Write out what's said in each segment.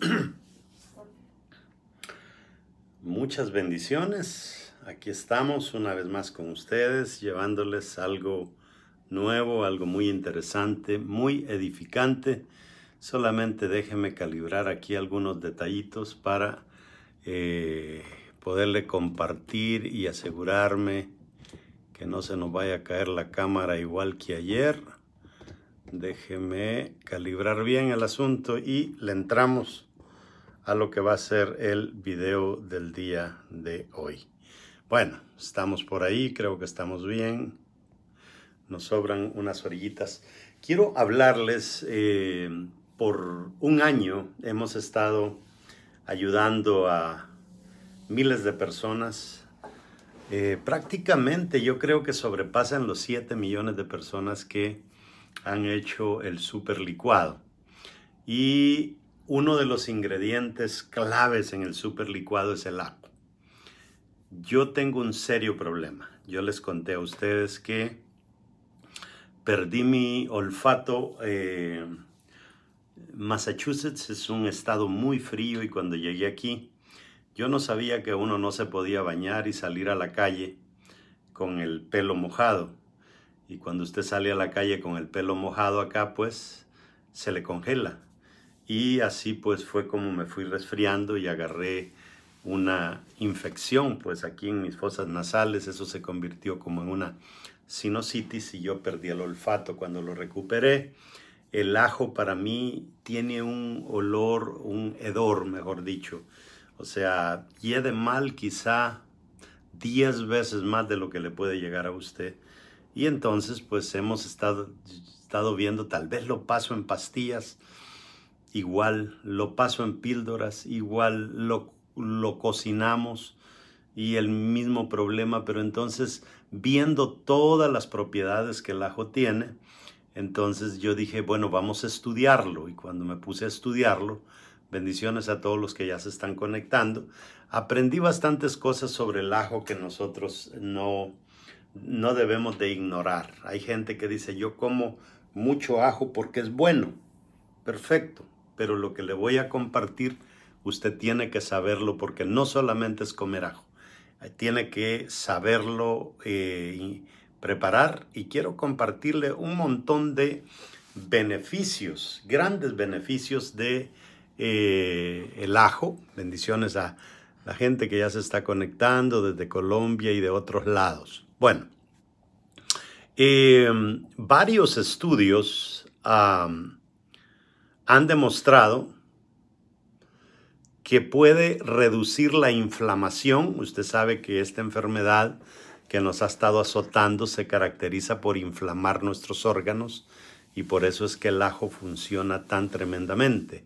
Muchas bendiciones. Aquí estamos una vez más con ustedes, llevándoles algo nuevo, algo muy interesante, muy edificante. Solamente déjenme calibrar aquí algunos detallitos para eh, poderle compartir y asegurarme que no se nos vaya a caer la cámara igual que ayer. Déjeme calibrar bien el asunto y le entramos a lo que va a ser el video del día de hoy. Bueno, estamos por ahí, creo que estamos bien. Nos sobran unas orillitas. Quiero hablarles, eh, por un año hemos estado ayudando a miles de personas. Eh, prácticamente yo creo que sobrepasan los 7 millones de personas que han hecho el super licuado. Y uno de los ingredientes claves en el superlicuado es el agua. Yo tengo un serio problema. Yo les conté a ustedes que perdí mi olfato. Eh, Massachusetts es un estado muy frío y cuando llegué aquí, yo no sabía que uno no se podía bañar y salir a la calle con el pelo mojado. Y cuando usted sale a la calle con el pelo mojado acá, pues se le congela y así pues fue como me fui resfriando y agarré una infección pues aquí en mis fosas nasales, eso se convirtió como en una sinusitis y yo perdí el olfato cuando lo recuperé. El ajo para mí tiene un olor, un hedor, mejor dicho. O sea, de mal quizá 10 veces más de lo que le puede llegar a usted. Y entonces, pues hemos estado, estado viendo, tal vez lo paso en pastillas, igual lo paso en píldoras, igual lo, lo cocinamos y el mismo problema, pero entonces viendo todas las propiedades que el ajo tiene, entonces yo dije, bueno, vamos a estudiarlo. Y cuando me puse a estudiarlo, bendiciones a todos los que ya se están conectando, aprendí bastantes cosas sobre el ajo que nosotros no, no debemos de ignorar. Hay gente que dice, yo como mucho ajo porque es bueno. Perfecto, pero lo que le voy a compartir, usted tiene que saberlo porque no solamente es comer ajo, eh, tiene que saberlo eh, y preparar y quiero compartirle un montón de beneficios, grandes beneficios de eh, el ajo. Bendiciones a la gente que ya se está conectando desde Colombia y de otros lados. Bueno, varios estudios han demostrado que puede reducir la inflamación. Usted sabe que esta enfermedad que nos ha estado azotando se caracteriza por inflamar nuestros órganos y por eso es que el ajo funciona tan tremendamente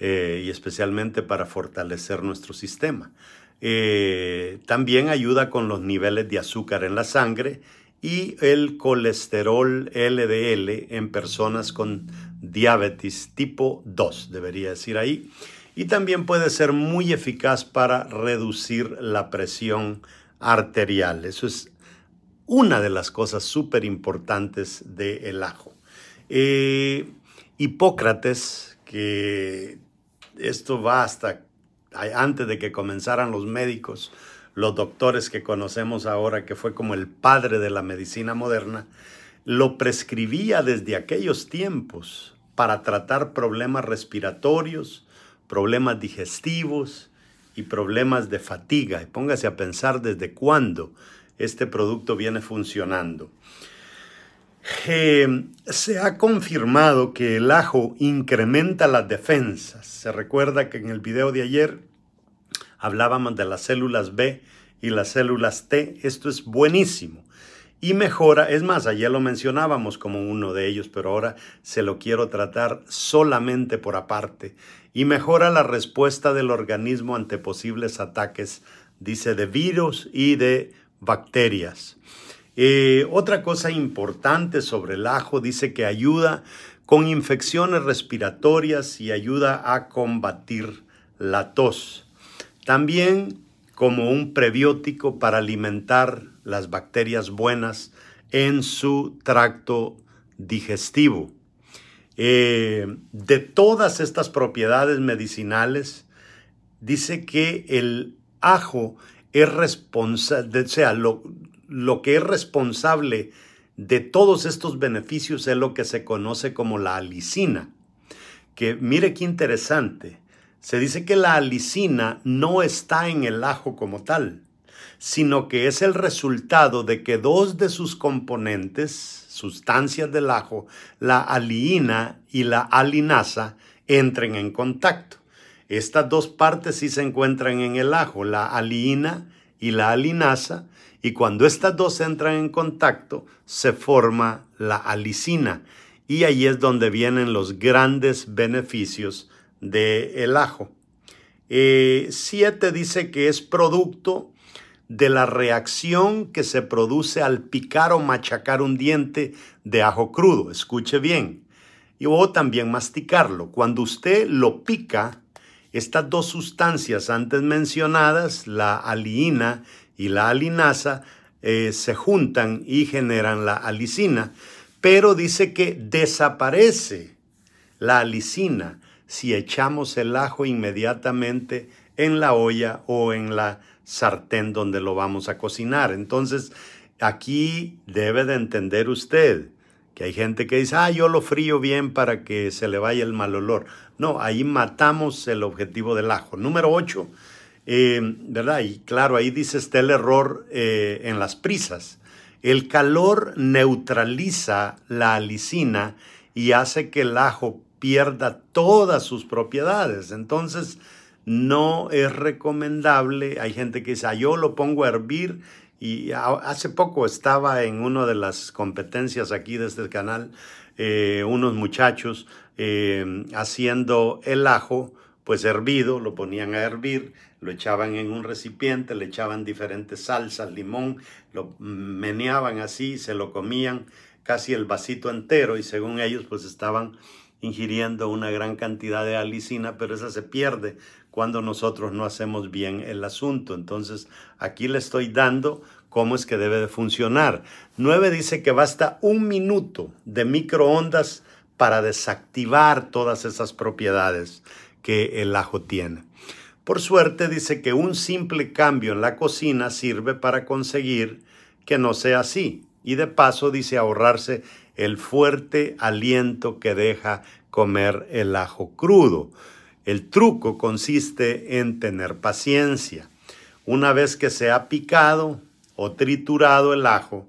eh, y especialmente para fortalecer nuestro sistema. Eh, también ayuda con los niveles de azúcar en la sangre y el colesterol LDL en personas con diabetes tipo 2, debería decir ahí, y también puede ser muy eficaz para reducir la presión arterial. Eso es una de las cosas súper importantes del ajo. Eh, Hipócrates, que esto va hasta antes de que comenzaran los médicos, los doctores que conocemos ahora, que fue como el padre de la medicina moderna, lo prescribía desde aquellos tiempos para tratar problemas respiratorios, problemas digestivos y problemas de fatiga. Y póngase a pensar desde cuándo este producto viene funcionando. Eh, se ha confirmado que el ajo incrementa las defensas. Se recuerda que en el video de ayer hablábamos de las células B y las células T. Esto es buenísimo y mejora. Es más, ayer lo mencionábamos como uno de ellos, pero ahora se lo quiero tratar solamente por aparte. Y mejora la respuesta del organismo ante posibles ataques, dice, de virus y de bacterias. Eh, otra cosa importante sobre el ajo, dice que ayuda con infecciones respiratorias y ayuda a combatir la tos. También como un prebiótico para alimentar las bacterias buenas en su tracto digestivo. Eh, de todas estas propiedades medicinales, dice que el ajo es responsable, o sea, lo, que es responsable de todos estos beneficios es lo que se conoce como la alicina, que mire qué interesante, se dice que la alicina no está en el ajo como tal, sino que es el resultado de que dos de sus componentes, sustancias del ajo, la aliina y la alinasa, entren en contacto. Estas dos partes sí se encuentran en el ajo, la aliina y la alinasa, y cuando estas dos entran en contacto se forma la alicina, y ahí es donde vienen los grandes beneficios de el ajo. 7 eh, dice que es producto de la reacción que se produce al picar o machacar un diente de ajo crudo. Escuche bien. Y, o también masticarlo. Cuando usted lo pica, estas dos sustancias antes mencionadas, la aliina y la alinasa, eh, se juntan y generan la alicina. Pero dice que desaparece la alicina si echamos el ajo inmediatamente en la olla o en la sartén donde lo vamos a cocinar. Entonces, aquí debe de entender usted que hay gente que dice, ah, yo lo frío bien para que se le vaya el mal olor. No, ahí matamos el objetivo del ajo. Número 8, eh, ¿verdad? Y claro, ahí dice está el error eh, en las prisas. El calor neutraliza la alicina y hace que el ajo pierda todas sus propiedades. Entonces, no es recomendable. Hay gente que dice, ah, yo lo pongo a hervir. Y hace poco estaba en una de las competencias aquí de este canal, eh, unos muchachos eh, haciendo el ajo, pues hervido, lo ponían a hervir, lo echaban en un recipiente, le echaban diferentes salsas, limón, lo meneaban así, se lo comían casi el vasito entero y según ellos pues estaban ingiriendo una gran cantidad de alicina, pero esa se pierde cuando nosotros no hacemos bien el asunto. Entonces, aquí le estoy dando cómo es que debe de funcionar. 9 dice que basta un minuto de microondas para desactivar todas esas propiedades que el ajo tiene. Por suerte dice que un simple cambio en la cocina sirve para conseguir que no sea así. Y de paso dice ahorrarse el fuerte aliento que deja comer el ajo crudo. El truco consiste en tener paciencia. Una vez que se ha picado o triturado el ajo,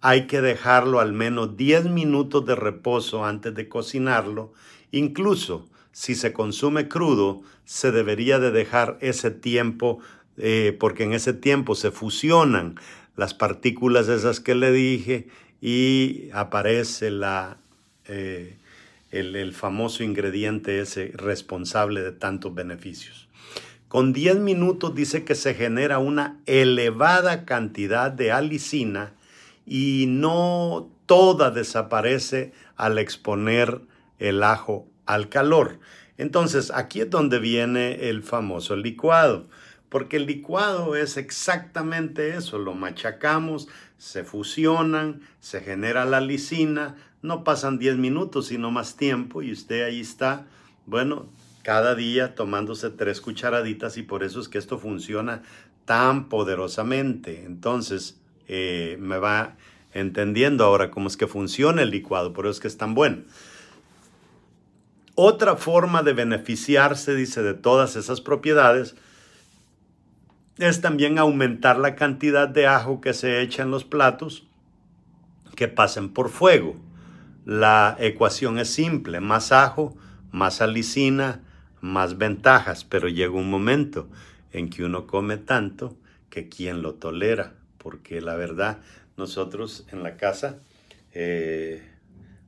hay que dejarlo al menos 10 minutos de reposo antes de cocinarlo. Incluso si se consume crudo, se debería de dejar ese tiempo eh, porque en ese tiempo se fusionan las partículas esas que le dije y aparece eh, el, el famoso ingrediente ese responsable de tantos beneficios. Con 10 minutos dice que se genera una elevada cantidad de alicina y no toda desaparece al exponer el ajo al calor. Entonces, aquí es donde viene el famoso licuado, porque el licuado es exactamente eso, lo machacamos, se fusionan, se genera la lisina, no pasan 10 minutos, sino más tiempo y usted ahí está, bueno, cada día tomándose tres cucharaditas y por eso es que esto funciona tan poderosamente. Entonces, eh, me va entendiendo ahora cómo es que funciona el licuado, por eso es que es tan bueno. Otra forma de beneficiarse, dice, de todas esas propiedades, es también aumentar la cantidad de ajo que se echa en los platos que pasen por fuego. La ecuación es simple, más ajo, más alicina, más ventajas, pero llega un momento en que uno come tanto que quien lo tolera, porque la verdad nosotros en la casa, eh,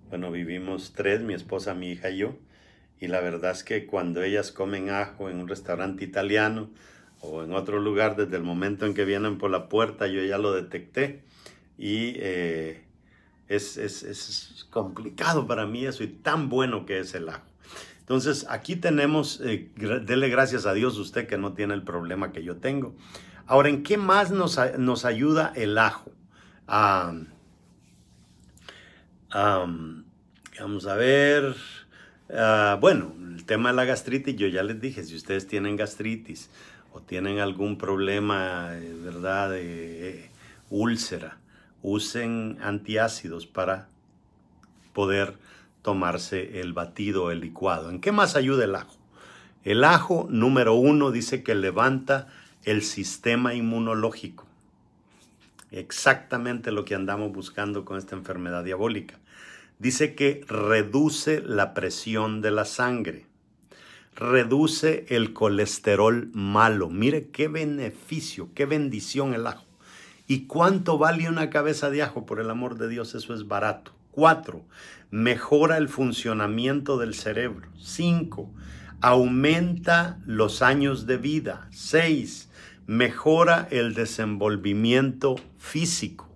bueno, vivimos tres, mi esposa, mi hija y yo, y la verdad es que cuando ellas comen ajo en un restaurante italiano, o en otro lugar, desde el momento en que vienen por la puerta, yo ya lo detecté y eh, es, es, es, complicado para mí eso y tan bueno que es el ajo. Entonces aquí tenemos, eh, dele gracias a Dios usted que no tiene el problema que yo tengo. Ahora, ¿en qué más nos, nos ayuda el ajo? vamos a ver. Ah, bueno, el tema de la gastritis, yo ya les dije, si ustedes tienen gastritis o tienen algún problema, eh, ¿verdad?, de eh, eh, úlcera, usen antiácidos para poder tomarse el batido, el licuado. ¿En qué más ayuda el ajo? El ajo número uno dice que levanta el sistema inmunológico. Exactamente lo que andamos buscando con esta enfermedad diabólica. Dice que reduce la presión de la sangre reduce el colesterol malo. Mire qué beneficio, qué bendición el ajo. ¿Y cuánto vale una cabeza de ajo? Por el amor de Dios, eso es barato. Cuatro, mejora el funcionamiento del cerebro. Cinco, aumenta los años de vida. Seis, mejora el desenvolvimiento físico.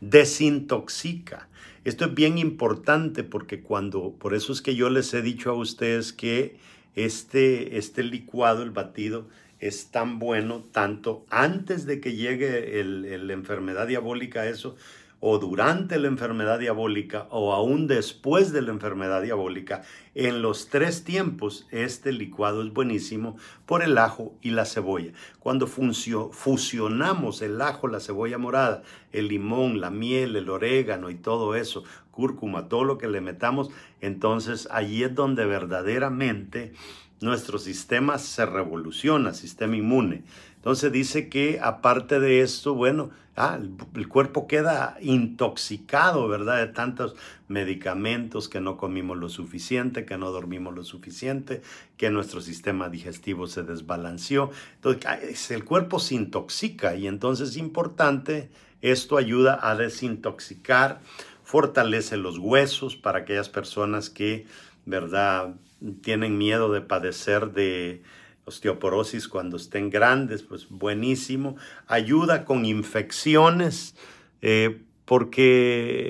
Desintoxica. Esto es bien importante porque cuando, por eso es que yo les he dicho a ustedes que este, este licuado, el batido, es tan bueno tanto antes de que llegue la enfermedad diabólica, eso, o durante la enfermedad diabólica, o aún después de la enfermedad diabólica. En los tres tiempos, este licuado es buenísimo por el ajo y la cebolla. Cuando fusionamos el ajo, la cebolla morada, el limón, la miel, el orégano y todo eso cúrcuma, todo lo que le metamos, entonces allí es donde verdaderamente nuestro sistema se revoluciona, sistema inmune. Entonces dice que aparte de esto, bueno, ah, el, cuerpo queda intoxicado, ¿verdad? De tantos medicamentos que no comimos lo suficiente, que no dormimos lo suficiente, que nuestro sistema digestivo se desbalanceó. Entonces ah, el cuerpo se intoxica y entonces es importante, esto ayuda a desintoxicar fortalece los huesos para aquellas personas que, ¿verdad?, tienen miedo de padecer de osteoporosis cuando estén grandes, pues buenísimo. Ayuda con infecciones, eh, porque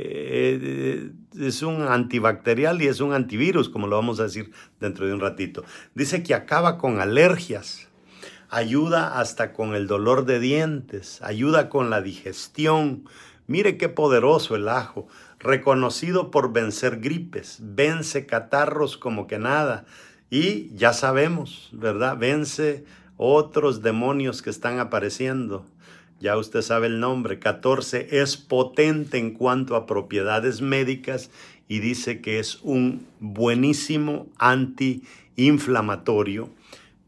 eh, es un antibacterial y es un antivirus, como lo vamos a decir dentro de un ratito. Dice que acaba con alergias, ayuda hasta con el dolor de dientes, ayuda con la digestión, Mire qué poderoso el ajo, reconocido por vencer gripes, vence catarros como que nada. Y ya sabemos, ¿verdad? Vence otros demonios que están apareciendo. Ya usted sabe el nombre. 14 es potente en cuanto a propiedades médicas y dice que es un buenísimo antiinflamatorio.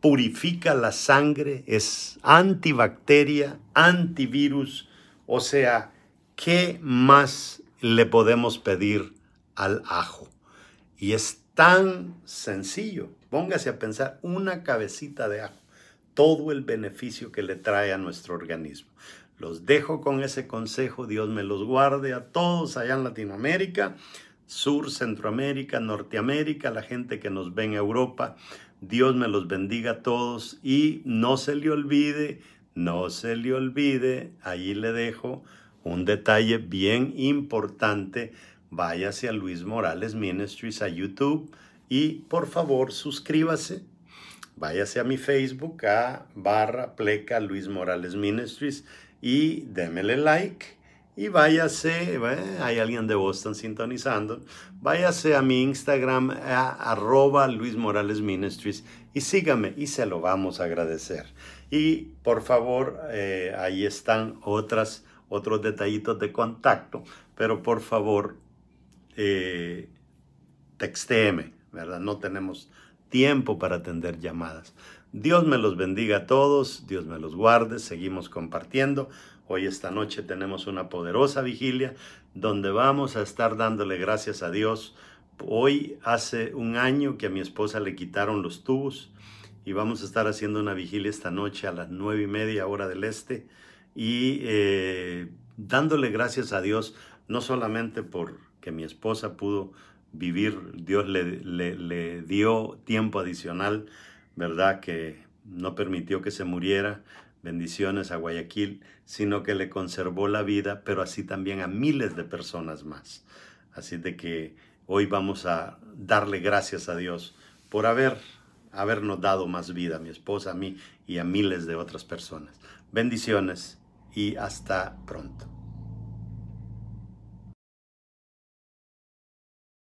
Purifica la sangre, es antibacteria, antivirus, o sea, ¿qué más le podemos pedir al ajo? Y es tan sencillo. Póngase a pensar una cabecita de ajo, todo el beneficio que le trae a nuestro organismo. Los dejo con ese consejo, Dios me los guarde a todos allá en Latinoamérica, Sur, Centroamérica, Norteamérica, la gente que nos ve en Europa. Dios me los bendiga a todos y no se le olvide, no se le olvide, ahí le dejo un detalle bien importante, váyase a Luis Morales Ministries a YouTube y por favor suscríbase. Váyase a mi Facebook a barra pleca Luis Morales Ministries y démele like. Y váyase, hay alguien de Boston sintonizando, váyase a mi Instagram a arroba Luis Morales Ministries y sígame y se lo vamos a agradecer. Y por favor, eh, ahí están otras otros detallitos de contacto, pero por favor, eh, ¿verdad? No tenemos tiempo para atender llamadas. Dios me los bendiga a todos, Dios me los guarde, seguimos compartiendo. Hoy esta noche tenemos una poderosa vigilia donde vamos a estar dándole gracias a Dios. Hoy hace un año que a mi esposa le quitaron los tubos y vamos a estar haciendo una vigilia esta noche a las nueve y media hora del este y eh, dándole gracias a Dios, no solamente porque mi esposa pudo vivir, Dios le, le dio tiempo adicional, ¿verdad? Que no permitió que se muriera, bendiciones a Guayaquil, sino que le conservó la vida, pero así también a miles de personas más. Así de que hoy vamos a darle gracias a Dios por haber, habernos dado más vida, a mi esposa, a mí y a miles de otras personas. Bendiciones y hasta pronto.